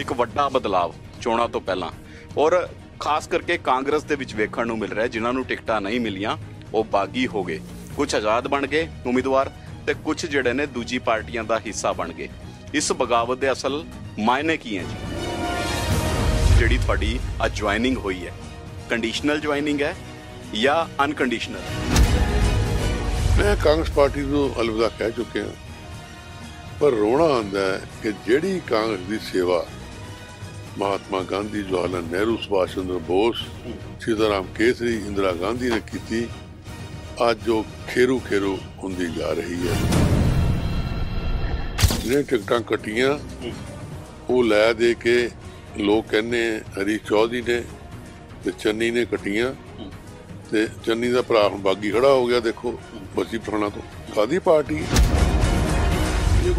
ਇੱਕ ਵੱਡਾ ਬਦਲਾਅ ਚੋਣਾਂ ਤੋਂ ਪਹਿਲਾਂ ਔਰ ਖਾਸ ਕਰਕੇ ਕਾਂਗਰਸ ਦੇ ਵਿੱਚ ਵੇਖਣ ਨੂੰ ਮਿਲ ਰਿਹਾ ਜਿਨ੍ਹਾਂ ਨੂੰ ਟਿਕਟਾਂ ਨਹੀਂ ਮਿਲੀਆਂ ਉਹ ਬਾਗੀ ਹੋ ਗਏ ਕੁਝ ਆਜ਼ਾਦ ਬਣ ਗਏ ਉਮੀਦਵਾਰ ਤੇ ਕੁਝ ਜਿਹੜੇ ਨੇ ਦੂਜੀ ਪਾਰਟੀਆਂ ਦਾ ਹਿੱਸਾ ਬਣ ਗਏ ਇਸ ਬਗਾਵਤ ਦੇ ਅਸਲ ਮਾਇਨੇ ਕੀ ਹੈ ਜੀ ਜਿਹੜੀ ਤੁਹਾਡੀ ਆ ਜੁਆਇਨਿੰਗ ਹੋਈ ਹੈ ਕੰਡੀਸ਼ਨਲ ਜੁਆਇਨਿੰਗ ਹੈ ਜਾਂ ਅਨਕੰਡੀਸ਼ਨਲ ਮੈਂ ਕਾਂਗਰਸ ਪਾਰਟੀ ਨੂੰ ਅਲਵਿਦਾ ਕਹਿ ਚੁੱਕਿਆ ਪਰ ਰੋਣਾ ਆਉਂਦਾ ਹੈ ਕਿ ਜਿਹੜੀ ਕਾਂਗਰਸ ਦੀ ਸੇਵਾ ਮਹਾਤਮਾ ਗਾਂਧੀ ਜਵਾਹਰਲਾਲ ਨਹਿਰੂ ਸੁਭਾਸ਼ ਚੰਦਰ ਬੋਸ ਸ਼ਿਦਰਾਮ ਕੇਸਰੀ ਇੰਦਰਾ ਗਾਂਧੀ ਨੇ ਕੀਤੀ ਅੱਜ ਜੋ ਖੇਰੂ ਖੇਰੂ ਹੁੰਦੀ ਜਾ ਰਹੀ ਹੈ ਜਿਹੜੇ ਟਿਕਟਾਂ ਕਟੀਆਂ ਉਹ ਲੈ ਦੇ ਕੇ ਲੋਕ ਕਹਿੰਦੇ ਹਰੀ ਚੌਧਰੀ ਨੇ ਤੇ ਚੰਨੀ ਨੇ ਕਟੀਆਂ ਤੇ ਚੰਨੀ ਦਾ ਭਰਾ ਹੁਣ ਬਾਗੀ ਖੜਾ ਹੋ ਗਿਆ ਦੇਖੋ ਬਸੀ ਪਠਾਣਾ ਤੋਂ ਕਾਦੀ ਪਾਰਟੀ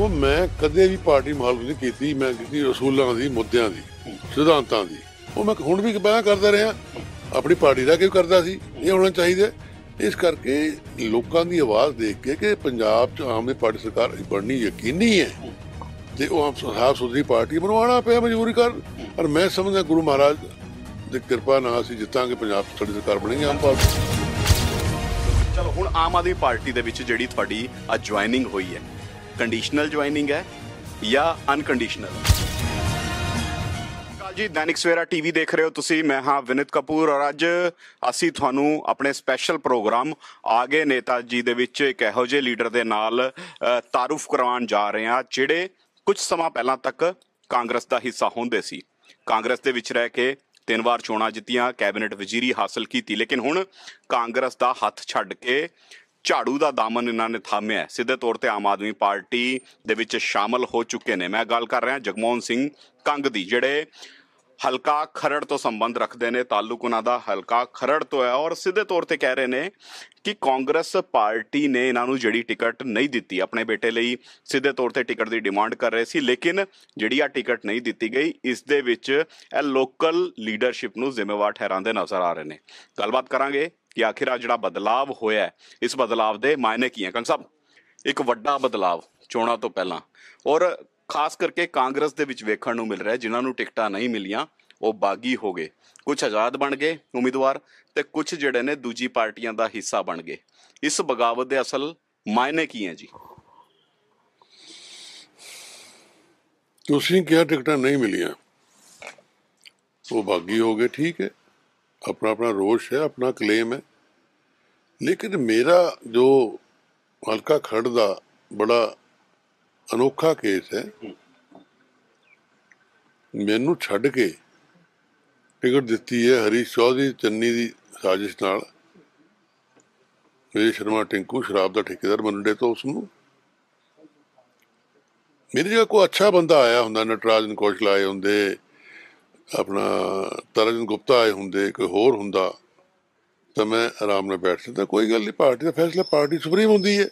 ਦੇਖੋ ਮੈਂ ਕਦੇ ਵੀ ਪਾਰਟੀ ਮਾਲਕ ਨਹੀਂ ਕੀਤੀ ਮੈਂ ਕੀਤੀ ਰਸੂਲਾਂ ਦੀ ਮੁੱਦਿਆਂ ਦੀ ਸਿਧਾਂਤਾਂ ਦੀ ਉਹ ਮੈਂ ਹੁਣ ਵੀ ਬਿਆਨ ਕਰਦਾ ਰਿਹਾ ਆਪਣੀ ਪਾਰਟੀ ਦਾ ਕਿਉਂ ਕਰਦਾ ਸੀ ਇਹ ਹੋਣਾ ਚਾਹੀਦਾ ਇਸ ਕਰਕੇ ਲੋਕਾਂ ਦੀ ਆਵਾਜ਼ ਦੇਖ ਕੇ ਕਿ ਪੰਜਾਬ 'ਚ ਆਮ ਆਦਮੀ ਪਾਰਟੀ ਸਰਕਾਰ ਬਣਨੀ ਯਕੀਨੀ ਹੈ ਤੇ ਉਹ ਆਪ ਸਹਾਰ ਸੁਧਰੀ ਪਾਰਟੀ ਬਣਵਾਉਣਾ ਪਿਆ ਮਜਬੂਰੀ ਕਰ ਪਰ ਮੈਂ ਸਮਝਦਾ ਗੁਰੂ ਮਹਾਰਾਜ ਦੀ ਕਿਰਪਾ ਨਾਲ ਅਸੀਂ ਜਿੱਤਾਂਗੇ ਪੰਜਾਬ 'ਚ ਸਾਡੀ ਸਰਕਾਰ ਬਣੇਗੀ ਆਮ ਪਾਰਟੀ ਚਲੋ ਹੁਣ ਆਮ ਆਦਮੀ ਪਾਰਟੀ ਦੇ ਵਿੱਚ ਜਿਹੜੀ ਤੁਹਾਡੀ ਅ ਜੁਆਇਨਿੰਗ ਹੋਈ ਹੈ ਕੰਡੀਸ਼ਨਲ ਜੁਆਇਨਿੰਗ ਹੈ ਜਾਂ ਅਨਕੰਡੀਸ਼ਨਲ ਜੀ ਦੈਨਿਕ ਸਵੇਰਾ ਟੀਵੀ ਦੇਖ ਰਹੇ ਹੋ ਤੁਸੀਂ ਮੈਂ ਹਾਂ ਵਿਨਿਤ ਕਪੂਰ ਔਰ ਅੱਜ ਅਸੀਂ ਤੁਹਾਨੂੰ ਆਪਣੇ ਸਪੈਸ਼ਲ ਪ੍ਰੋਗਰਾਮ ਆਗੇ ਨੇਤਾ ਜੀ ਦੇ ਵਿੱਚ ਇੱਕ ਇਹੋ ਜਿਹੇ ਲੀਡਰ ਦੇ ਨਾਲ ਤਾਰੂਫ ਕਰਵਾਉਣ ਜਾ ਰਹੇ ਹਾਂ ਜਿਹੜੇ ਕੁਝ ਸਮਾਂ ਪਹਿਲਾਂ ਤੱਕ ਕਾਂਗਰਸ ਦਾ ਹਿੱਸਾ ਹੁੰਦੇ ਸੀ ਕਾਂਗਰਸ ਦੇ ਵਿੱਚ ਰਹਿ ਕੇ ਤਿੰਨ ਵਾਰ ਚੋਣਾਂ ਜਿੱਤੀਆਂ ਕੈਬਨਿਟ ਵਜ਼ੀਰੀ ਹਾਸਲ ਕੀਤੀ ਲੇਕਿਨ ਹੁਣ ਕਾਂਗਰਸ ਦਾ ਹੱਥ ਛੱਡ ਕੇ ਝਾੜੂ ਦਾ ਦਾਮਨ ਇਹਨਾਂ ਨੇ ਥਾਮਿਆ ਸਿੱਧੇ ਤੌਰ ਤੇ ਆਮ ਆਦਮੀ ਪਾਰਟੀ ਦੇ ਵਿੱਚ ਸ਼ਾਮਲ ਹੋ ਚੁੱਕੇ ਨੇ ਮੈਂ ਗੱਲ ਕਰ ਰਿਹਾ ਜਗਮੋਹਨ ਸਿੰਘ ਕੰਗ ਦੀ ਜਿਹੜੇ ਹਲਕਾ ਖਰੜ ਤੋਂ ਸੰਬੰਧ ਰੱਖਦੇ ਨੇ ਤਾਲੁਕ ਉਹਨਾਂ ਦਾ ਹਲਕਾ ਖਰੜ ਤੋਂ ਹੈ ਔਰ ਸਿੱਧੇ ਤੌਰ ਤੇ ਕਹਿ ਰਹੇ ਨੇ ਕਿ ਕਾਂਗਰਸ ਪਾਰਟੀ ਨੇ ਇਹਨਾਂ ਨੂੰ ਜਿਹੜੀ ਟਿਕਟ ਨਹੀਂ ਦਿੱਤੀ ਆਪਣੇ ਬੇਟੇ ਲਈ ਸਿੱਧੇ ਤੌਰ ਤੇ ਟਿਕਟ ਦੀ ਡਿਮਾਂਡ ਕਰ ਰਹੇ ਸੀ ਲੇਕਿਨ ਜਿਹੜੀ ਆ ਟਿਕਟ ਨਹੀਂ ਦਿੱਤੀ ਗਈ ਇਸ ਦੇ ਵਿੱਚ ਇਹ ਲੋਕਲ ਲੀਡਰਸ਼ਿਪ ਨੂੰ ਜ਼ਿੰਮੇਵਾਰ ਠਹਿਰਾਉਂਦੇ ਨਜ਼ਰ ਆ ਰਹੇ ਨੇ ਗੱਲਬਾਤ ਕਰਾਂਗੇ ਕਿ ਆਖਿਰ ਆ ਜਿਹੜਾ ਬਦਲਾਵ ਹੋਇਆ ਇਸ ਬਦਲਾਵ ਦੇ ਮਾਇਨੇ ਕੀ ਹਨ ਕੰਗ ਸਾਹਿਬ ਇੱਕ ਵੱਡਾ ਬਦਲਾਵ ਚੋਣਾਂ ਤੋਂ ਪਹਿਲਾਂ ਔਰ ਖਾਸ ਕਰਕੇ ਕਾਂਗਰਸ ਦੇ ਵਿੱਚ ਵੇਖਣ ਨੂੰ ਮਿਲ ਰਿਹਾ ਜਿਨ੍ਹਾਂ ਨੂੰ ਟਿਕਟਾਂ ਨਹੀਂ ਮਿਲੀਆਂ ਉਹ ਬਾਗੀ ਹੋ ਗਏ ਕੁਝ ਆਜ਼ਾਦ ਬਣ ਗਏ ਉਮੀਦਵਾਰ ਤੇ ਕੁਝ ਜਿਹੜੇ ਨੇ ਦੂਜੀ ਪਾਰਟੀਆਂ ਦਾ ਹਿੱਸਾ ਬਣ ਗਏ ਇਸ ਬਗਾਵਤ ਦੇ ਅਸਲ ਮਾਇਨੇ ਕੀ ਹੈ ਜੀ ਤੁਸੀਂ ਕਿਹਾ ਟਿਕਟਾਂ ਨਹੀਂ ਮਿਲੀਆਂ ਉਹ ਬਾਗੀ ਹੋ ਗਏ ਠੀਕ ਹੈ ਆਪਣਾ ਆਪਣਾ ਰੋਸ਼ ਹੈ ਆਪਣਾ ਕਲੇਮ ਹੈ ਲੇਕਿਨ ਮੇਰਾ ਜੋ ਹਲਕਾ ਖੜ ਦਾ ਬੜਾ ਅਨੋਖਾ ਕੇਸ ਹੈ ਮੈਨੂੰ ਛੱਡ ਕੇ ਟਿਕਟ ਦਿੱਤੀ ਹੈ ਹਰੀਸ਼ ਚੌਧਰੀ ਚੰਨੀ ਦੀ ਸਾਜ਼ਿਸ਼ ਨਾਲ ਮੇਰੇ ਸ਼ਰਮਾ ਟਿੰਕੂ ਸ਼ਰਾਬ ਦਾ ਠੇਕੇਦਾਰ ਮੰਡੇ ਤੋਂ ਉਸ ਨੂੰ ਮੇਰੇ ਜਿਹਾ ਕੋਈ ਅੱਛਾ ਬੰਦਾ ਆਇਆ ਹੁੰਦਾ ਨਟਰਾਜਨ ਕੋਸ਼ਲ ਆਏ ਹੁੰਦੇ ਆਪਣਾ ਤਰਜਨ ਗੁਪਤਾ ਆਏ ਹੁੰਦੇ ਕੋਈ ਹੋਰ ਹੁੰਦਾ ਤਾਂ ਮੈਂ ਆਰਾਮ ਨਾਲ ਬੈਠ ਸਕਦਾ ਕੋਈ ਗੱਲ ਨਹੀਂ ਪਾਰਟੀ ਦਾ ਫੈਸਲਾ ਪਾਰਟੀ ਸੁਪਰੀਮ ਹੁੰਦੀ ਹੈ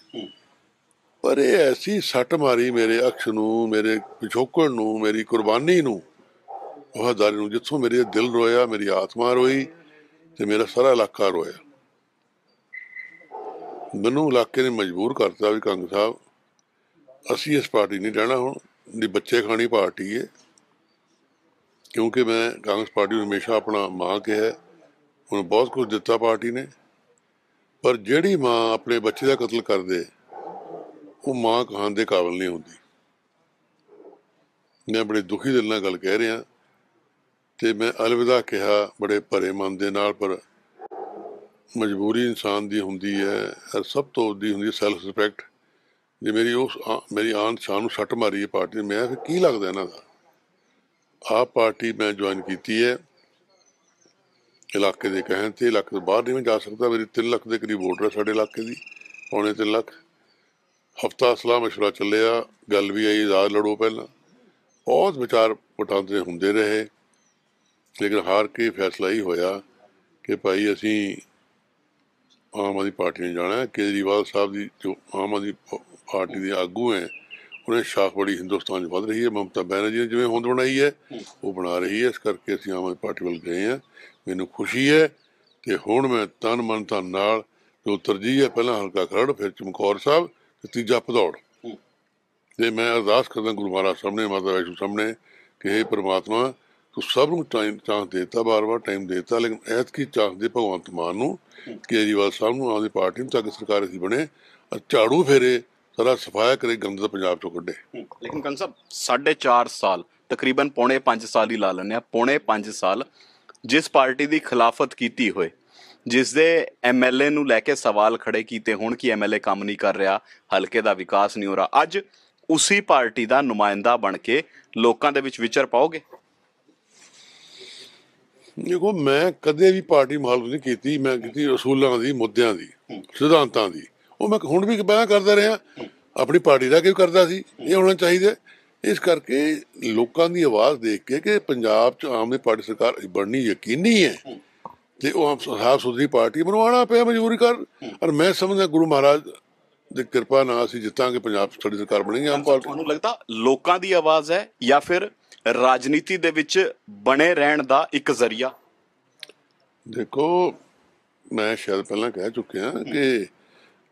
ਪਰ ਇਹ ਐਸੀ ਸੱਟ ਮਾਰੀ ਮੇਰੇ ਅਕਸ਼ ਨੂੰ ਮੇਰੇ ਪਿਛੋਕੜ ਨੂੰ ਮੇਰੀ ਕੁਰਬਾਨੀ ਨੂੰ ਉਹ ਹਜ਼ਾਰੇ ਨੂੰ ਜਿੱਥੋਂ ਮੇਰੇ ਦਿਲ ਰੋਇਆ ਮੇਰੀ ਆਤਮਾ ਰੋਈ ਤੇ ਮੇਰਾ ਸਾਰਾ ਇਲਾਕਾ ਰੋਇਆ ਮੈਨੂੰ ਇਲਾਕੇ ਨੇ ਮਜਬੂਰ ਕਰਤਾ ਵੀ ਕੰਗ ਸਾਹਿਬ ਅਸੀਂ ਇਸ ਪਾਰਟੀ ਨਹੀਂ ਰਹਿਣਾ ਹੁਣ ਦੀ ਬੱਚੇ ਖਾਣੀ ਪਾਰਟੀ ਹੈ ਕਿਉਂਕਿ ਮੈਂ ਕਾਂਗਰਸ ਪਾਰਟੀ ਨੂੰ ਹਮੇਸ਼ਾ ਆਪਣਾ ਮਾਂ ਕਿਹਾ ਉਹਨੂੰ ਬਹੁਤ ਕੁਝ ਦਿੱਤਾ ਪਾਰਟੀ ਨੇ ਪਰ ਜਿਹੜੀ ਮਾਂ ਆਪਣੇ ਬੱਚੇ ਦਾ ਕਤਲ ਕਰ ਦੇ ਉਹ ਮਾਂ ਕਹਾਂ ਦੇ ਕਾਬਲ ਨਹੀਂ ਹੁੰਦੀ ਮੈਂ ਬੜੇ ਦੁਖੀ ਦਿਲ ਨਾਲ ਗੱਲ ਕਹਿ ਰਿਹਾ ਤੇ ਮੈਂ ਅਲਵਿਦਾ ਕਿਹਾ ਬੜੇ ਭਰੇ ਮਨ ਦੇ ਨਾਲ ਪਰ ਮਜਬੂਰੀ ਇਨਸਾਨ ਦੀ ਹੁੰਦੀ ਹੈ ਸਭ ਤੋਂ ਦੀ ਹੁੰਦੀ ਸੈਲਫ ਰਿਸਪੈਕਟ ਜੇ ਮੇਰੀ ਉਸ ਮੇਰੀ ਆਨ ਸ਼ਾਨ ਨੂੰ ਸੱਟ ਮਾਰੀ ਹੈ ਪਾਰਟੀ ਨੇ ਮੈਂ ਫਿਰ ਕੀ ਲੱਗਦਾ ਇਹਨਾਂ ਦਾ ਆ ਪਾਰਟੀ ਮੈਂ ਜੁਆਇਨ ਕੀਤੀ ਹੈ ਇਲਾਕੇ ਦੇ ਕਹਿਣ ਤੇ ਇਲਾਕੇ ਤੋਂ ਬਾਹਰ ਨਹੀਂ ਜਾ ਸਕਦਾ ਮੇਰੀ 3 ਲੱਖ ਦੇ ਕਰੀਬ ਵੋਟਰ ਹੈ ਸਾਡੇ ਇਲਾਕੇ ਦੀ ਪੌਣੇ 3 ਲੱਖ ਹਫਤਾ ਸਲਾਹ مشورہ ਚੱਲਿਆ ਗੱਲ ਵੀ ਆਈ ਆਜ਼ਾਦ ਲੜੋ ਪਹਿਲਾਂ ਬਹੁਤ ਵਿਚਾਰ ਪਟਾਉਂਦੇ ਹੁੰਦੇ ਰਹੇ ਲੇਕਿਨ ਹਾਰ ਕੇ ਫੈਸਲਾ ਹੀ ਹੋਇਆ ਕਿ ਭਾਈ ਅਸੀਂ ਆਮ ਆਦਮੀ ਪਾਰਟੀ ਨੂੰ ਜਾਣਾ ਹੈ ਕੇਜਰੀਵਾਲ ਸਾਹਿਬ ਦੀ ਜੋ ਆਮ ਆਦਮੀ ਪਾਰਟੀ ਦੇ ਆਗੂ ਹੈ ਆਪਣੇ ਸ਼ਾਖ ਬੜੀ ਹਿੰਦੁਸਤਾਨ 'ਚ ਵੱਧ ਰਹੀ ਹੈ ਮਮਤਾ ਬੈਨਰਜੀ ਨੇ ਜਿਵੇਂ ਹੁੰਦ ਬਣਾਈ ਹੈ ਉਹ ਬਣਾ ਰਹੀ ਹੈ ਇਸ ਕਰਕੇ ਅਸੀਂ ਆਮ ਆਦਮੀ ਪਾਰਟੀ ਵੱਲ ਗਏ ਆ ਮੈਨੂੰ ਖੁਸ਼ੀ ਹੈ ਕਿ ਹੁਣ ਮੈਂ ਤਨ ਮਨ ਤਾਂ ਨਾਲ ਜੋ ਤਰਜੀਹ ਹੈ ਪਹਿਲਾਂ ਹਲਕਾ ਖਰੜ ਫਿਰ ਚਮਕੌਰ ਸਾਹਿਬ ਤੇ ਤੀਜਾ ਪਧੌੜ ਤੇ ਮੈਂ ਅਰਦਾਸ ਕਰਦਾ ਗੁਰੂ ਮਹਾਰਾਜ ਸਾਹਮਣੇ ਮਾਤਾ ਵੈਸ਼ਨੂ ਸਾਹਮਣੇ ਕਿ हे ਪ੍ਰਮਾਤਮਾ ਤੂੰ ਸਭ ਨੂੰ ਟਾਈਮ ਚਾਹ ਦੇਤਾ ਬਾਰ-ਬਾਰ ਟਾਈਮ ਦੇਤਾ ਲੇਕਿਨ ਐਤ ਕੀ ਚਾਹ ਦੇ ਭਗਵੰਤ ਮਾਨ ਨੂੰ ਕਿ ਜੀਵਾਲ ਸਾਹਿਬ ਨੂੰ ਆਪਣੀ ਪਾਰਟੀ ਨੂੰ ਤੱਕ ਸਰਕਾਰ ਅਸੀਂ ਬਣੇ ਝਾੜੂ ਫੇਰੇ ਸਾਰਾ ਸਫਾਇਆ ਕਰੇ ਗੰਦ ਦਾ ਪੰਜਾਬ ਤੋਂ ਕੱਢੇ ਲੇਕਿਨ ਕੰਨ ਸਾਹਿਬ 4.5 ਸਾਲ ਤਕਰੀਬਨ ਪੌਣੇ 5 ਸਾਲ ਹੀ ਲਾ ਲੈਂਦੇ ਆ ਪੌਣੇ 5 ਸਾਲ ਜਿਸ ਪਾਰਟੀ ਦੀ ਖਿਲਾਫਤ ਕੀਤੀ ਹੋਏ ਜਿਸ ਦੇ ਐਮਐਲਏ ਨੂੰ ਲੈ ਕੇ ਸਵਾਲ ਖੜੇ ਕੀਤੇ ਹੋਣ ਕਿ ਐਮਐਲਏ ਕੰਮ ਨਹੀਂ ਕਰ ਰਿਹਾ ਹਲਕੇ ਦਾ ਵਿਕਾਸ ਨਹੀਂ ਹੋ ਰਿਹਾ ਅੱਜ ਉਸੇ ਪਾਰਟੀ ਦਾ ਨੁਮਾਇੰਦਾ ਬਣ ਕੇ ਲੋਕਾਂ ਦੇ ਵਿੱਚ ਵਿਚਰ ਪਾਓਗੇ ਦੇਖੋ ਮੈਂ ਕਦੇ ਵੀ ਪਾਰਟੀ ਮਾਲੂਮ ਨਹੀਂ ਕੀਤੀ ਮੈਂ ਕੀਤੀ ਅਸੂਲਾਂ ਦੀ ਮੁੱਦਿਆਂ ਦੀ ਸਿਧਾਂਤਾਂ ਦੀ ਉਹ ਮੈਂ ਹੁਣ ਵੀ ਪਹਿਲਾਂ ਕਰਦਾ ਰਿਹਾ ਆਪਣੀ ਪਾਰਟੀ ਦਾ ਕਿਉਂ ਕਰਦਾ ਸੀ ਇਹ ਹੋਣਾ ਚਾਹੀਦਾ ਇਸ ਕਰਕੇ ਲੋਕਾਂ ਦੀ ਆਵਾਜ਼ ਦੇਖ ਕੇ ਕਿ ਪੰਜਾਬ 'ਚ ਆਮ ਦੀ ਪਾਰਟੀ ਸਰਕਾਰ ਬਣਨੀ ਯਕੀਨੀ ਹੈ ਤੇ ਉਹ ਆਪ ਸਾਫ ਸੁਧਰੀ ਪਾਰਟੀ ਬਣਵਾਣਾ ਪਿਆ ਮਜਬੂਰੀ ਕਰ ਔਰ ਮੈਂ ਸਮਝਦਾ ਗੁਰੂ ਮਹਾਰਾਜ ਦੀ ਕਿਰਪਾ ਨਾਲ ਅਸੀਂ ਜਿੱਤਾਂਗੇ ਪੰਜਾਬ ਸਾਡੀ ਸਰਕਾਰ ਬਣੇਗੀ ਆਮ ਪਾਰਟੀ ਤੁਹਾਨੂੰ ਲੱਗਦਾ ਲੋਕਾਂ ਦੀ ਆਵਾਜ਼ ਹੈ ਜਾਂ ਫਿਰ ਰਾਜਨੀਤੀ ਦੇ ਵਿੱਚ ਬਣੇ ਰਹਿਣ ਦਾ ਇੱਕ ਜ਼ਰੀਆ ਦੇਖੋ ਮੈਂ ਸ਼ਾਇਦ ਪਹਿਲਾਂ ਕਹਿ ਚੁੱਕਿਆ ਕਿ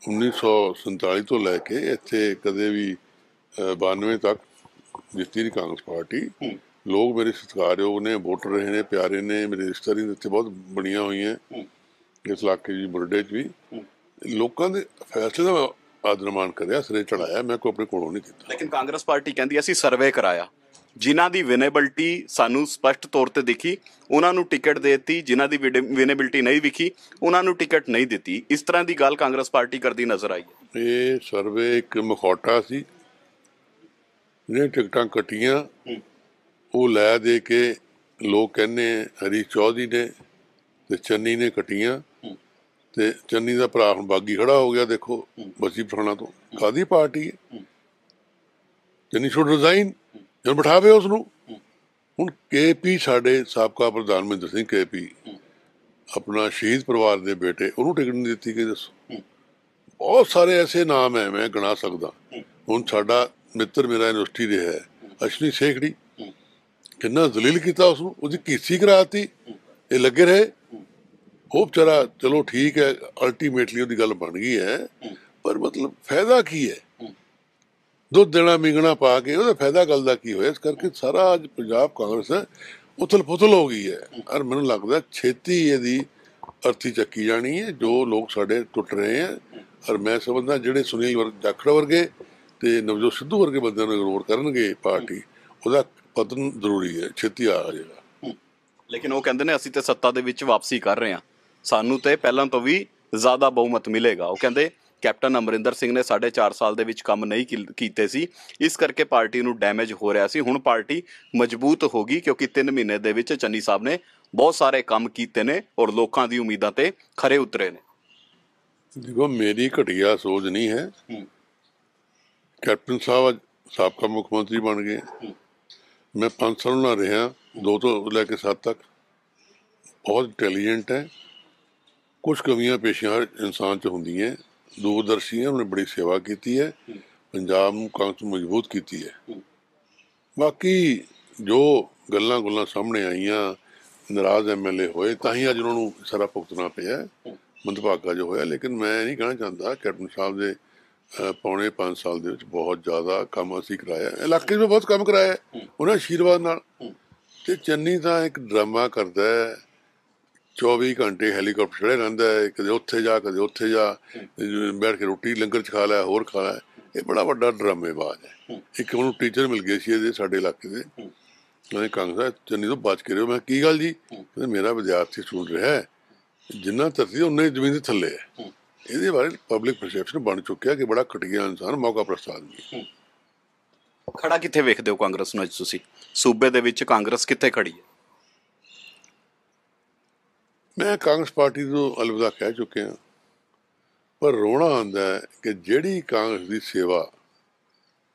1947 ਤੋਂ ਲੈ ਕੇ ਇੱਥੇ ਕਦੇ ਵੀ 92 ਤੱਕ ਜਿੱਤੀ ਨਹੀਂ ਕਾਂਗਰਸ ਪਾਰਟੀ ਲੋਕ ਮੇਰੇ ਸਤਿਕਾਰਯੋਗ ਨੇ ਵੋਟਰ ਰਹੇ ਨੇ ਪਿਆਰੇ ਨੇ ਮੇਰੇ ਰਿਸ਼ਤੇਦਾਰੀ ਇੱਥੇ ਬਹੁਤ ਬਣੀਆਂ ਹੋਈਆਂ ਇਸ ਇਲਾਕੇ ਦੀ ਬੁਰਡੇ 'ਚ ਵੀ ਲੋਕਾਂ ਦੇ ਫੈਸਲੇ ਦਾ ਆਦਰਮਾਨ ਕਰਿਆ ਸਿਰੇ ਚੜਾਇਆ ਮੈਂ ਕੋਈ ਆਪਣੇ ਕੋਲੋਂ ਨਹੀਂ ਕੀਤਾ ਲੇਕਿਨ ਕਾਂਗਰਸ ਪਾਰਟੀ ਕਹਿੰਦੀ ਅਸੀਂ ਸਰਵੇ ਕਰਾਇਆ ਜਿਨ੍ਹਾਂ ਦੀ ਵਿਨੇਬਿਲਟੀ ਸਾਨੂੰ ਸਪਸ਼ਟ ਤੌਰ ਤੇ ਦਿਖੀ ਉਹਨਾਂ ਨੂੰ ਟਿਕਟ ਦਿੱਤੀ ਜਿਨ੍ਹਾਂ ਦੀ ਵਿਨੇਬਿਲਟੀ ਨਹੀਂ ਵਿਖੀ ਉਹਨਾਂ ਨੂੰ ਟਿਕਟ ਨਹੀਂ ਦਿੱਤੀ ਇਸ ਤਰ੍ਹਾਂ ਦੀ ਗੱਲ ਕਾਂਗਰਸ ਪਾਰਟੀ ਕਰਦੀ ਨਜ਼ਰ ਆਈ ਇਹ ਸਰਵੇ ਇੱਕ ਮਖੌਟਾ ਸੀ ਜਿਹੜੇ ਟਿਕਟਾਂ ਕਟੀਆਂ ਉਹ ਲੈ ਦੇ ਕੇ ਲੋਕ ਕਹਿੰਦੇ ਹਰੀ ਚੌਧਰੀ ਨੇ ਤੇ ਚੰਨੀ ਨੇ ਕਟੀਆਂ ਤੇ ਚੰਨੀ ਦਾ ਭਰਾ ਹੁਣ ਬਾਗੀ ਖੜਾ ਹੋ ਗਿਆ ਦੇਖੋ ਬਸੀ ਫਰਾਣਾ ਤੋਂ ਕਾਦੀ ਪਾਰਟੀ ਹੈ ਚੰਨੀ ਸ਼ੁੱਡ ਰਿਜ਼ਾਈਨ ਜਦ ਬਿਠਾਵੇ ਉਸ ਨੂੰ ਹੁਣ ਕੇਪੀ ਸਾਡੇ ਸਾਬਕਾ ਪ੍ਰਧਾਨ ਮੰਤਰੀ ਸਿੰਘ ਕੇਪੀ ਆਪਣਾ ਸ਼ਹੀਦ ਪਰਿਵਾਰ ਦੇ ਬੇਟੇ ਉਹਨੂੰ ਟਿਕਟ ਨਹੀਂ ਦਿੱਤੀ ਕਿ ਦੱਸੋ ਬਹੁਤ ਸਾਰੇ ਐਸੇ ਨਾਮ ਹੈ ਮੈਂ ਗਿਣਾ ਸਕਦਾ ਹੁਣ ਸਾਡਾ ਮਿੱਤਰ ਮੇਰਾ ਯੂਨੀਵਰਸਿਟੀ ਦੇ ਹੈ ਅਸ਼ਨੀ ਸ਼ੇਖੜੀ ਕਿੰਨਾ ਜ਼ਲੀਲ ਕੀਤਾ ਉਸ ਨੂੰ ਉਹਦੀ ਕੀਸੀ ਕਰਾਤੀ ਇਹ ਲੱਗੇ ਰਹੇ ਉਹ ਵਿਚਾਰਾ ਚਲੋ ਠੀਕ ਹੈ ਅਲਟੀਮੇਟਲੀ ਉਹਦੀ ਗੱਲ ਬਣ ਗਈ ਹੈ ਪਰ ਮਤਲਬ ਫਾਇਦਾ ਕੀ ਹੈ ਦੁੱਧ ਦੇਣਾ ਮਿੰਗਣਾ ਪਾ ਕੇ ਉਹਦਾ ਫਾਇਦਾ ਗੱਲ ਦਾ ਕੀ ਹੋਇਆ ਇਸ ਕਰਕੇ ਸਾਰਾ ਅੱਜ ਪੰਜਾਬ ਕਾਂਗਰਸ ਉਥਲ ਪੁਥਲ ਹੋ ਗਈ ਹੈ ਔਰ ਮੈਨੂੰ ਲੱਗਦਾ ਛੇਤੀ ਇਹਦੀ ਅਰਥੀ ਚੱਕੀ ਜਾਣੀ ਹੈ ਜੋ ਲੋਕ ਸਾਡੇ ਟੁੱਟ ਰਹੇ ਆ ਔਰ ਮੈਂ ਸਮਝਦਾ ਜਿਹੜੇ ਸੁਨੀਲ ਵਰਗ ਜਾਖੜ ਵਰਗੇ ਤੇ ਨਵਜੋਤ ਸਿੱਧੂ ਵਰਗੇ ਬੰਦਿਆਂ ਨੂੰ ਗਰੋਰ ਕਰਨਗੇ ਪਾਰਟੀ ਉਹਦਾ ਪਤਨ ਜ਼ਰੂਰੀ ਹੈ ਛੇਤੀ ਆ ਜਾਏਗਾ ਲੇਕਿਨ ਉਹ ਕਹਿੰਦੇ ਨੇ ਅਸੀਂ ਤੇ ਸੱਤਾ ਦੇ ਵਿੱਚ ਵਾਪਸੀ ਕਰ ਰਹੇ ਹਾਂ ਸਾਨੂੰ ਤੇ ਪਹਿਲਾਂ ਤੋਂ ਵੀ ਜ਼ਿਆਦਾ ਬਹੁਮਤ ਮਿਲੇਗਾ ਉਹ ਕਹਿੰਦੇ ਕੈਪਟਨ ਅਮਰਿੰਦਰ ਸਿੰਘ ਨੇ 4.5 ਸਾਲ ਦੇ ਵਿੱਚ ਕੰਮ ਨਹੀਂ ਕੀਤੇ ਸੀ ਇਸ ਕਰਕੇ ਪਾਰਟੀ ਨੂੰ ਡੈਮੇਜ ਹੋ ਰਿਹਾ ਸੀ ਹੁਣ ਪਾਰਟੀ ਮਜ਼ਬੂਤ ਹੋ ਗਈ ਕਿਉਂਕਿ 3 ਮਹੀਨੇ ਦੇ ਵਿੱਚ ਚੰਨੀ ਸਾਹਿਬ ਨੇ ਬਹੁਤ ਸਾਰੇ ਕੰਮ ਕੀਤੇ ਨੇ ਔਰ ਲੋਕਾਂ ਦੀ ਉਮੀਦਾਂ ਤੇ ਖਰੇ ਉਤਰੇ ਨੇ ਦੇਖੋ ਮੇਰੀ ਘਟੀਆ ਸੋਚ ਨਹੀਂ ਹੈ ਕੈਪਟਨ ਸਾਹਿਬ ਸਾਬਕਾ ਮੁੱਖ ਮੰਤਰੀ ਬਣ ਗਏ ਮੈਂ 5 ਸਾਲ ਨਾਲ ਰਿਹਾ ਦੋ ਤੋਂ ਲੈ ਕੇ 7 ਤੱਕ ਬਹੁਤ ਇੰਟੈਲੀਜੈਂਟ ਹੈ ਕੁਝ ਕਮੀਆਂ ਪੇਸ਼ੀਆਂ ਇਨਸਾਨ 'ਚ ਹੁੰਦੀਆਂ ਦੂਰਦਰਸ਼ੀ ਨੇ ਉਹਨੇ ਬੜੀ ਸੇਵਾ ਕੀਤੀ ਹੈ ਪੰਜਾਬ ਨੂੰ ਕਾਂਗਰਸ ਮਜ਼ਬੂਤ ਕੀਤੀ ਹੈ ਬਾਕੀ ਜੋ ਗੱਲਾਂ ਗੁੱਲਾਂ ਸਾਹਮਣੇ ਆਈਆਂ ਨਾਰਾਜ਼ ਐਮਐਲਏ ਹੋਏ ਤਾਂ ਹੀ ਅੱਜ ਉਹਨਾਂ ਨੂੰ ਸਾਰਾ ਭੁਗਤਣਾ ਪਿਆ ਮੰਦਭਾਗਾ ਜੋ ਹੋਇਆ ਲੇਕਿਨ ਮੈਂ ਨਹੀਂ ਕਹਿਣਾ ਚਾਹੁੰਦਾ ਕੈਪਟਨ ਸਾਹਿਬ ਦੇ ਪੌਣੇ 5 ਸਾਲ ਦੇ ਵਿੱਚ ਬਹੁਤ ਜ਼ਿਆਦਾ ਕੰਮ ਅਸੀਂ ਕਰਾਇਆ ਇਲਾਕੇ ਵਿੱਚ ਬਹੁਤ ਕੰਮ ਕਰਾਇਆ ਉਹਨਾਂ ਆਸ਼ੀਰਵਾਦ ਨਾਲ ਤੇ ਚੰਨੀ ਦਾ ਇੱਕ ਡਰਾਮਾ ਕਰਦਾ ਹੈ 24 ਘੰਟੇ ਹੈਲੀਕਾਪਟਰ ਚੜੇ ਰਹਿੰਦਾ ਹੈ ਕਦੇ ਉੱਥੇ ਜਾ ਕਦੇ ਉੱਥੇ ਜਾ ਬੈਠ ਕੇ ਰੋਟੀ ਲੰਗਰ ਚ ਖਾ ਲਿਆ ਹੋਰ ਖਾ ਲਿਆ ਇਹ ਬੜਾ ਵੱਡਾ ਡਰਾਮੇਬਾਜ਼ ਹੈ ਇੱਕ ਉਹਨੂੰ ਟੀਚਰ ਮਿਲ ਗਏ ਸੀ ਇਹਦੇ ਸਾਡੇ ਇਲਾਕੇ ਦੇ ਉਹਨੇ ਕਹਿੰਦਾ ਚੰਨੀ ਤੋਂ ਬਾਤ ਕਰਿਓ ਮੈਂ ਕੀ ਗੱਲ ਜੀ ਕਹਿੰਦਾ ਮੇਰਾ ਵਿਦਿਆਰਥੀ ਸੁਣ ਰਿਹਾ ਹੈ ਜਿੰਨਾ ਤਰਸੀ ਉਹਨੇ ਜ਼ਮੀਨ ਦੇ ਥੱਲੇ ਹੈ ਇਹਦੇ ਬਾਰੇ ਪਬਲਿਕ ਪਰਸੈਪਸ਼ਨ ਬਣ ਚੁੱਕਿਆ ਕਿ ਬੜਾ ਘਟੀਆ ਇਨਸਾਨ ਮੌਕਾ ਪ੍ਰਸਤਾਦ ਜੀ ਖੜਾ ਕਿੱਥੇ ਵੇਖਦੇ ਹੋ ਕਾਂਗਰਸ ਨੂੰ ਅੱਜ ਤੁਸੀਂ ਸੂਬੇ ਦੇ ਵਿੱਚ ਕਾਂਗਰਸ ਕਿੱਥੇ ਖੜੀ ਹੈ ਮੈਂ ਕਾਂਗਰਸ ਪਾਰਟੀ ਨੂੰ ਅਲਵਿਦਾ ਕਹਿ ਚੁੱਕਿਆ ਪਰ ਰੋਣਾ ਆਉਂਦਾ ਹੈ ਕਿ ਜਿਹੜੀ ਕਾਂਗਰਸ ਦੀ ਸੇਵਾ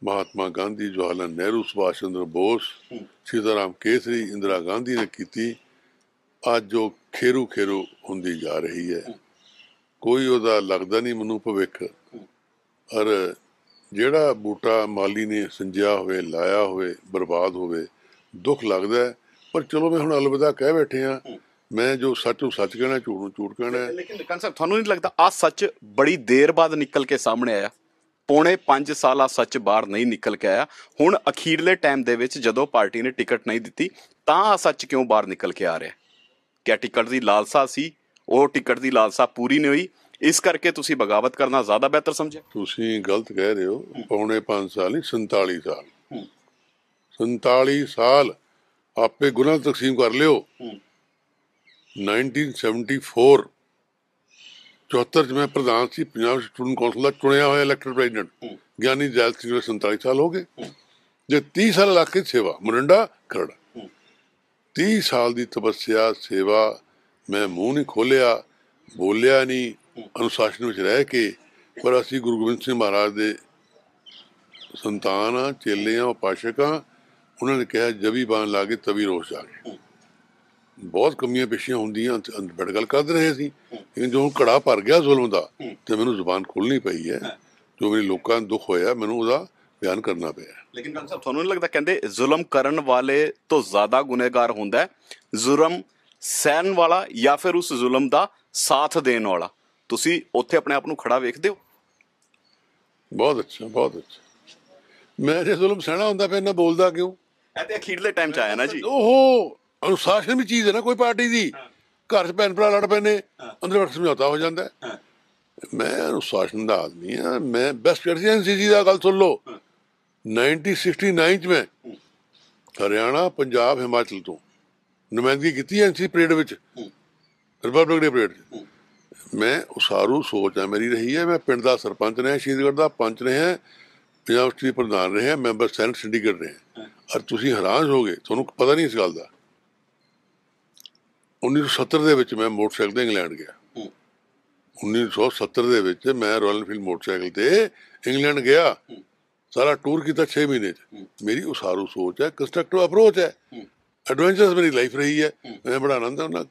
ਮਹਾਤਮਾ ਗਾਂਧੀ ਜਵਾਹਰ ਲਾਲ ਨਹਿਰੂ ਸੁਭਾਸ਼ ਚੰਦਰ ਬੋਸ ਸ਼ਿਦਰਾਮ ਕੇਸਰੀ ਇੰਦਰਾ ਗਾਂਧੀ ਨੇ ਕੀਤੀ ਅੱਜ ਜੋ ਖੇਰੂ ਖੇਰੂ ਹੁੰਦੀ ਜਾ ਰਹੀ ਹੈ ਕੋਈ ਉਹਦਾ ਲੱਗਦਾ ਨਹੀਂ ਮਨੂ ਭਵਿੱਖ ਔਰ ਜਿਹੜਾ ਬੂਟਾ ਮਾਲੀ ਨੇ ਸੰਜਿਆ ਹੋਵੇ ਲਾਇਆ ਹੋਵੇ ਬਰਬਾਦ ਹੋਵੇ ਦੁੱਖ ਲੱਗਦਾ ਪਰ ਚਲੋ ਮੈਂ ਹੁਣ ਅਲਵਿਦਾ ਕਹਿ ਬੈਠੇ ਆ ਮੈਂ ਜੋ ਸੱਚ ਨੂੰ ਸੱਚ ਕਹਿਣਾ ਝੂਠ ਨੂੰ ਝੂਠ ਕਹਿਣਾ ਲੇਕਿਨ ਕੰਨ ਸਾਹਿਬ ਤੁਹਾਨੂੰ ਨਹੀਂ ਲੱਗਦਾ ਆ ਸੱਚ ਬੜੀ ਦੇਰ ਬਾਅਦ ਨਿਕਲ ਕੇ ਸਾਹਮਣੇ ਆਇਆ ਪੌਣੇ 5 ਸਾਲ ਆ ਸੱਚ ਬਾਹਰ ਨਹੀਂ ਨਿਕਲ ਕੇ ਆਇਆ ਹੁਣ ਅਖੀਰਲੇ ਟਾਈਮ ਦੇ ਵਿੱਚ ਜਦੋਂ ਪਾਰਟੀ ਨੇ ਟਿਕਟ ਨਹੀਂ ਦਿੱਤੀ ਤਾਂ ਆ ਸੱਚ ਕਿਉਂ ਬਾਹਰ ਨਿਕਲ ਕੇ ਆ ਰਿਹਾ ਕਿਆ ਟਿਕਟ ਦੀ ਲਾਲਸਾ ਸੀ ਉਹ ਟਿਕਟ ਦੀ ਲਾਲਸਾ ਪੂਰੀ ਨਹੀਂ ਹੋਈ ਇਸ ਕਰਕੇ ਤੁਸੀਂ ਬਗਾਵਤ ਕਰਨਾ ਜ਼ਿਆਦਾ ਬਿਹਤਰ ਸਮਝਿਆ ਤੁਸੀਂ ਗਲਤ ਕਹਿ ਰਹੇ ਹੋ ਪੌਣੇ 5 ਸਾਲ ਨਹੀਂ 47 ਸਾਲ 47 ਸਾਲ ਆਪੇ ਗੁਨਾਹ ਤਕਸੀਮ ਕਰ ਲਿਓ 1974 74 ਚ ਮੈਂ ਪ੍ਰਧਾਨ ਸੀ ਪੰਜਾਬ ਸਟੂਡੈਂਟ ਕੌਂਸਲ ਦਾ ਚੁਣਿਆ ਹੋਇਆ ਇਲੈਕਟਡ ਪ੍ਰੈਜ਼ੀਡੈਂਟ ਗਿਆਨੀ ਜੈਲ ਸਿੰਘ ਨੂੰ 47 ਸਾਲ ਹੋ ਗਏ ਜੇ 30 ਸਾਲ ਕੇ ਸੇਵਾ ਮੁਰੰਡਾ ਖਰੜਾ 30 ਸਾਲ ਦੀ ਤਪੱਸਿਆ ਸੇਵਾ ਮੈਂ ਮੂੰਹ ਨਹੀਂ ਖੋਲਿਆ ਬੋਲਿਆ ਨਹੀਂ ਅਨੁਸ਼ਾਸਨ ਵਿੱਚ ਰਹਿ ਕੇ ਪਰ ਅਸੀਂ ਗੁਰੂ ਗੋਬਿੰਦ ਸਿੰਘ ਮਹਾਰਾਜ ਦੇ ਸੰਤਾਨ ਆ ਚੇਲੇ ਆ ਉਹਨਾਂ ਨੇ ਕਿਹਾ ਜਵੀ ਬਾਣ ਲਾਗੇ ਤਵੀ ਰੋਸ਼ ਆ ਗਏ ਬਹੁਤ ਕਮੀਆਂ ਪੇਸ਼ੀਆਂ ਹੁੰਦੀਆਂ ਬੜ ਗੱਲ ਕਰ ਰਹੇ ਸੀ ਲੇਕਿਨ ਜਦੋਂ ਘੜਾ ਭਰ ਗਿਆ ਜ਼ੁਲਮ ਦਾ ਤੇ ਮੈਨੂੰ ਜ਼ੁਬਾਨ ਖੋਲਣੀ ਪਈ ਹੈ ਜੋ ਮੇਰੇ ਲੋਕਾਂ ਨੂੰ ਦੁੱਖ ਹੋਇਆ ਮੈਨੂੰ ਉਹਦਾ ਬਿਆਨ ਕਰਨਾ ਪਿਆ ਲੇਕਿਨ ਡਾਕਟਰ ਸਾਹਿਬ ਤੁਹਾਨੂੰ ਨਹੀਂ ਲੱਗਦਾ ਕਹਿੰਦੇ ਜ਼ੁਲਮ ਕਰਨ ਵਾਲੇ ਤੋਂ ਜ਼ਿਆਦਾ ਗੁਨਾਹਗਾਰ ਹੁੰਦਾ ਜ਼ੁਰਮ ਸਹਿਣ ਵਾਲਾ ਜਾਂ ਫਿਰ ਉਸ ਜ਼ੁਲਮ ਦਾ ਸਾਥ ਦੇਣ ਵਾਲਾ ਤੁਸੀਂ ਉੱਥੇ ਆਪਣੇ ਆਪ ਨੂੰ ਖੜਾ ਵੇਖਦੇ ਹੋ ਬਹੁਤ ਅੱਛਾ ਬਹੁਤ ਅੱਛਾ ਮੈਂ ਜੇ ਜ਼ੁਲਮ ਸਹਿਣਾ ਹੁੰਦਾ ਫਿਰ ਨਾ ਬੋਲਦਾ ਕਿਉਂ ਇਹ ਤੇ ਅਖੀਰਲੇ ਟਾਈਮ ਚ ਆਇਆ ਨਾ ਜੀ ਓਹੋ ਅਨੁਸ਼ਾਸਨ ਵੀ ਚੀਜ਼ ਹੈ ਨਾ ਕੋਈ ਪਾਰਟੀ ਦੀ ਘਰ 'ਚ ਭੈਣ ਭਰਾ ਲੜ ਪੈਨੇ ਅੰਦਰ ਬੈਠ ਸਮਝੌਤਾ ਹੋ ਜਾਂਦਾ ਮੈਂ ਅਨੁਸ਼ਾਸਨ ਦਾ ਆਦਮੀ ਆ ਮੈਂ ਬੈਸਟ ਜੀ ਦਾ ਗੱਲ ਸੁਣ ਲਓ 1969 ਚ ਮੈਂ ਹਰਿਆਣਾ ਪੰਜਾਬ ਹਿਮਾਚਲ ਤੋਂ ਨੁਮਾਇੰਦਗੀ ਕੀਤੀ ਐ ਐਨਸੀ ਪ੍ਰੇਡ ਵਿੱਚ ਰਿਪਬਲਿਕ ਡੇ ਪ੍ਰੇਡ ਮੈਂ ਉਸਾਰੂ ਸੋਚ ਆ ਮੇਰੀ ਰਹੀ ਐ ਮੈਂ ਪਿੰਡ ਦਾ ਸਰਪੰਚ ਰਿਹਾ ਸ਼ੀਰਗੜ ਦਾ ਪੰਚ ਰਿਹਾ ਪੰਜਾਬ ਸਟੇਟ ਪ੍ਰਧਾਨ ਰਿਹਾ ਮੈਂਬਰ ਸੈਨੇਟ ਸਿੰਡੀਕੇਟ ਰਿਹਾ ਔਰ ਤੁਸੀਂ ਹੈਰਾਨ ਹੋਗੇ ਤੁਹਾਨੂੰ ਪਤਾ ਨਹੀਂ ਇਸ ਗੱਲ ਦਾ 1970 ਦੇ ਵਿੱਚ ਮੈਂ ਮੋਟਰਸਾਈਕਲ ਤੇ ਇੰਗਲੈਂਡ ਗਿਆ 1970 ਦੇ ਵਿੱਚ ਮੈਂ ਰਾਇਲ ਫੀਲਡ ਮੋਟਰਸਾਈਕਲ ਤੇ ਇੰਗਲੈਂਡ ਗਿਆ ਸਾਰਾ ਟੂਰ ਕੀਤਾ 6 ਮਹੀਨੇ ਚ ਮੇਰੀ ਉਸਾਰੂ ਸੋਚ ਹੈ ਕੰਸਟਰਕਟਿਵ ਅਪਰੋਚ ਹੈ ਐਡਵੈਂਚਰਸ ਮੇਰੀ ਲਾਈਫ ਰਹੀ ਹੈ ਮੈਂ ਬੜਾ ਆਨੰਦ ਉਹਨਾਂ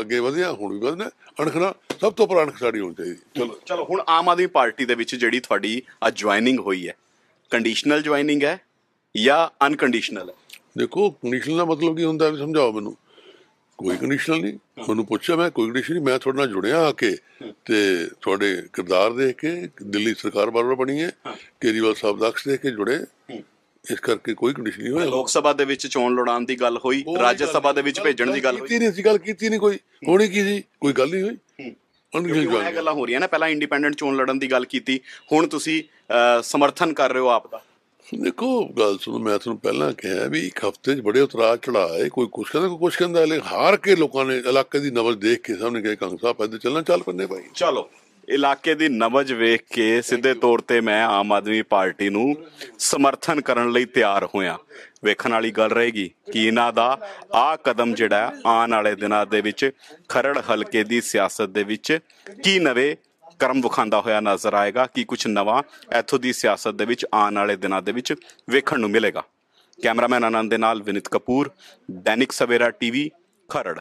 ਅੱਗੇ ਵਧਿਆ ਹੁਣ ਵੀ ਵਧਣਾ ਅਣਖਣਾ ਸਭ ਤੋਂ ਪੁਰਾਣ ਖਿਡਾਰੀ ਹੋਣਾ ਚਾਹੀਦੀ ਚਲੋ ਚਲੋ ਹੁਣ ਆਮ ਆਦਮੀ ਪਾਰਟੀ ਦੇ ਵਿੱਚ ਜਿਹੜੀ ਤੁਹਾਡੀ ਅ ਜੁਆਇਨਿੰਗ ਹੋਈ ਹੈ ਕੰਡੀਸ਼ਨਲ ਜੁਆਇਨਿੰਗ ਹੈ ਜਾਂ ਅਨਕੰਡੀਸ਼ਨਲ ਹੈ ਦੇਖੋ ਕੰਡੀਸ਼ਨਲ ਦਾ ਮਤਲਬ ਕੀ ਹੁੰਦਾ ਹੈ ਸਮਝਾਓ ਮੈਨੂੰ ਕੋਈ ਕੰਡੀਸ਼ਨ ਨਹੀਂ ਤੁਹਾਨੂੰ ਪੁੱਛਿਆ ਮੈਂ ਕੋਈ ਕੰਡੀਸ਼ਨ ਨਹੀਂ ਮੈਂ ਤੁਹਾਡੇ ਨਾਲ ਜੁੜਿਆ ਆ ਕੇ ਤੇ ਤੁਹਾਡੇ ਕਿਰਦਾਰ ਦੇਖ ਕੇ ਦਿੱਲੀ ਸਰਕਾਰ ਬਾਰੇ ਬਣੀ ਹੈ ਕੇਰੀਵਾਲ ਸਾਹਿਬ ਦਾ ਅਕਸ ਦੇਖ ਕੇ ਜੁੜੇ ਇਸ ਕਰਕੇ ਕੋਈ ਕੰਡੀਸ਼ਨ ਨਹੀਂ ਹੋਇਆ ਲੋਕ ਸਭਾ ਦੇ ਵਿੱਚ ਚੋਣ ਲੜਾਉਣ ਦੀ ਗੱਲ ਹੋਈ ਰਾਜ ਸਭਾ ਦੇ ਵਿੱਚ ਭੇਜਣ ਦੀ ਗੱਲ ਹੋਈ ਕੀਤੀ ਨਹੀਂ ਸੀ ਗੱਲ ਕੀਤੀ ਨਹੀਂ ਕੋਈ ਹੋਣੀ ਕੀ ਸੀ ਕੋਈ ਗੱਲ ਨਹੀਂ ਹੋਈ ਅਨਗਿਲ ਗੱਲਾਂ ਹੋ ਰਹੀਆਂ ਨਾ ਪਹਿਲਾਂ ਇੰਡੀਪੈਂਡੈਂਟ ਚੋਣ ਲੜਨ ਦੀ ਗੱਲ ਕੀਤੀ ਹੁਣ ਤੁਸੀਂ ਸਮਰਥਨ ਕਰ ਰਹੇ ਹੋ ਆਪ ਦਾ ਦੇਖੋ ਗੱਲ ਸੁਣੋ ਮੈਂ ਤੁਹਾਨੂੰ ਪਹਿਲਾਂ ਕਿਹਾ ਵੀ ਇੱਕ ਹਫ਼ਤੇ 'ਚ ਬੜੇ ਉਤਰਾ ਚੜਾਏ ਕੋਈ ਕੁਛ ਕਹਿੰਦਾ ਕੋਈ ਕੁਛ ਕਹਿੰਦਾ ਲੇ ਹਾਰ ਕੇ ਲੋਕਾਂ ਨੇ ਇਲਾਕੇ ਦੀ ਨਵਜ ਦੇਖ ਕੇ ਸਾਹਮਣੇ ਕਹੇ ਕੰਗ ਸਾਹਿਬ ਪੈਦਲ ਚੱਲਣਾ ਚੱਲ ਪੰਨੇ ਭਾਈ ਚਲੋ ਇਲਾਕੇ ਦੀ ਨਵਜ ਵੇਖ ਕੇ ਸਿੱਧੇ ਤੌਰ ਤੇ ਮੈਂ ਆਮ ਆਦਮੀ ਪਾਰਟੀ ਨੂੰ ਸਮਰਥਨ ਕਰਨ ਲਈ ਤਿਆਰ ਹੋਇਆ ਵੇਖਣ ਵਾਲੀ ਗੱਲ ਰਹੇਗੀ ਕਿ ਇਹਨਾਂ ਦਾ ਆ ਕਦਮ ਜਿਹੜਾ ਆਉਣ ਵਾਲੇ ਦਿਨਾਂ ਦੇ ਵਿੱਚ ਖਰੜ ਹਲਕੇ ਦੀ ਸਿਆਸਤ ਦੇ ਵਿੱਚ ਕੀ ਨਵੇਂ ਕਰਮ ਵਿਖਾਉਂਦਾ ਹੋਇਆ ਨਜ਼ਰ ਆਏਗਾ ਕਿ ਕੁਝ ਨਵਾਂ ਇਥੋਂ ਦੀ ਸਿਆਸਤ ਦੇ ਵਿੱਚ ਆਉਣ ਵਾਲੇ ਦਿਨਾਂ ਦੇ ਵਿੱਚ ਵੇਖਣ ਨੂੰ ਮਿਲੇਗਾ ਕੈਮਰਾਮੈਨ ਆਨੰਦ ਦੇ ਨਾਲ ਵਿਨਿਤ ਕਪੂਰ ਦੈਨਿਕ ਸਵੇਰਾ ਟੀਵੀ ਖਰੜ